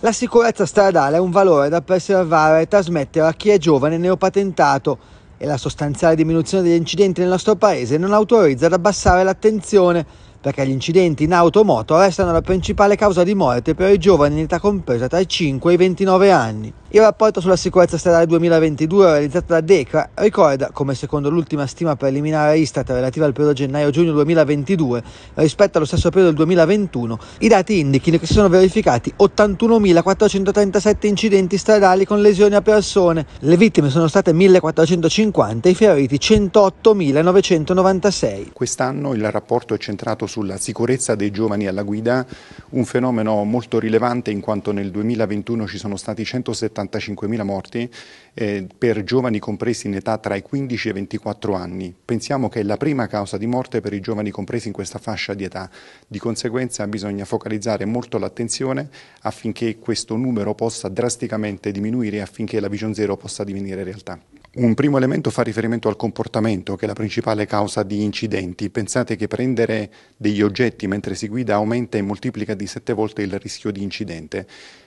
La sicurezza stradale è un valore da preservare e trasmettere a chi è giovane neopatentato e la sostanziale diminuzione degli incidenti nel nostro paese non autorizza ad abbassare l'attenzione perché gli incidenti in auto-moto o restano la principale causa di morte per i giovani in età compresa tra i 5 e i 29 anni. Il rapporto sulla sicurezza stradale 2022 realizzato da DECRA ricorda come secondo l'ultima stima preliminare Istat relativa al periodo gennaio-giugno 2022 rispetto allo stesso periodo del 2021 i dati indichino che si sono verificati 81.437 incidenti stradali con lesioni a persone. Le vittime sono state 1.450 e i feriti 108.996. Quest'anno il rapporto è centrato appunto sulla sicurezza dei giovani alla guida, un fenomeno molto rilevante in quanto nel 2021 ci sono stati 175.000 morti eh, per giovani compresi in età tra i 15 e i 24 anni. Pensiamo che è la prima causa di morte per i giovani compresi in questa fascia di età. Di conseguenza bisogna focalizzare molto l'attenzione affinché questo numero possa drasticamente diminuire e affinché la Vision Zero possa divenire realtà. Un primo elemento fa riferimento al comportamento, che è la principale causa di incidenti. Pensate che prendere degli oggetti mentre si guida aumenta e moltiplica di sette volte il rischio di incidente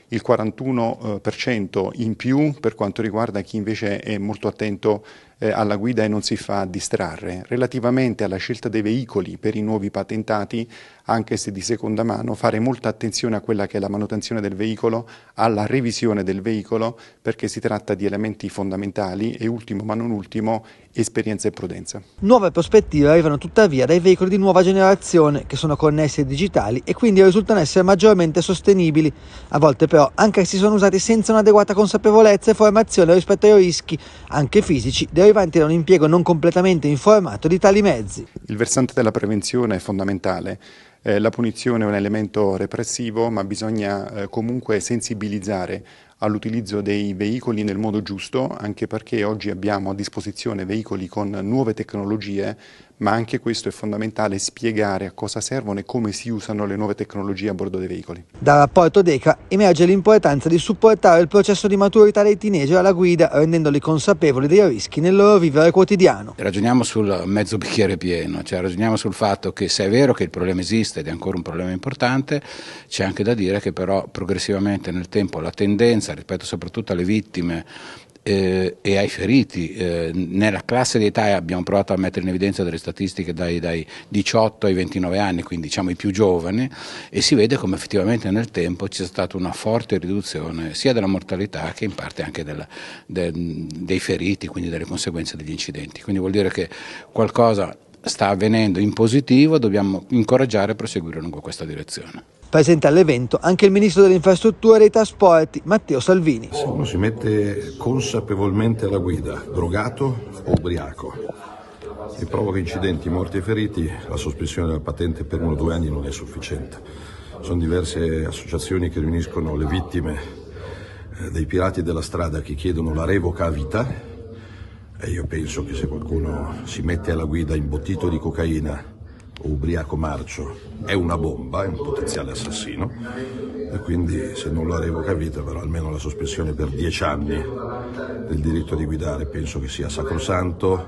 il 41% eh, in più per quanto riguarda chi invece è molto attento eh, alla guida e non si fa distrarre. Relativamente alla scelta dei veicoli per i nuovi patentati, anche se di seconda mano, fare molta attenzione a quella che è la manutenzione del veicolo, alla revisione del veicolo, perché si tratta di elementi fondamentali e ultimo ma non ultimo esperienza e prudenza. Nuove prospettive arrivano tuttavia dai veicoli di nuova generazione che sono connessi e digitali e quindi risultano essere maggiormente sostenibili, a volte però però, anche se sono usati senza un'adeguata consapevolezza e formazione rispetto ai rischi, anche fisici, derivanti da un impiego non completamente informato di tali mezzi. Il versante della prevenzione è fondamentale. Eh, la punizione è un elemento repressivo, ma bisogna eh, comunque sensibilizzare all'utilizzo dei veicoli nel modo giusto, anche perché oggi abbiamo a disposizione veicoli con nuove tecnologie ma anche questo è fondamentale spiegare a cosa servono e come si usano le nuove tecnologie a bordo dei veicoli. Dal rapporto DECA emerge l'importanza di supportare il processo di maturità dei teenager alla guida rendendoli consapevoli dei rischi nel loro vivere quotidiano. Ragioniamo sul mezzo bicchiere pieno, cioè ragioniamo sul fatto che se è vero che il problema esiste ed è ancora un problema importante, c'è anche da dire che però progressivamente nel tempo la tendenza rispetto soprattutto alle vittime eh, e ai feriti. Eh, nella classe di età abbiamo provato a mettere in evidenza delle statistiche dai, dai, 18 ai 29 anni, quindi diciamo i più giovani, e si vede come effettivamente nel tempo c'è stata una forte riduzione sia della mortalità che in parte anche della, de, dei feriti, quindi delle conseguenze degli incidenti. Quindi vuol dire che qualcosa sta avvenendo in positivo, dobbiamo incoraggiare e proseguire lungo questa direzione. Presente all'evento anche il ministro delle infrastrutture e dei trasporti Matteo Salvini. Se uno si mette consapevolmente alla guida, drogato o ubriaco, e provoca incidenti, morti e feriti, la sospensione della patente per uno o due anni non è sufficiente. Sono diverse associazioni che riuniscono le vittime eh, dei pirati della strada che chiedono la revoca a vita e io penso che se qualcuno si mette alla guida imbottito di cocaina o ubriaco marcio, è una bomba, è un potenziale assassino. E quindi se non lo revoca vita, però almeno la sospensione per dieci anni del diritto di guidare penso che sia sacrosanto.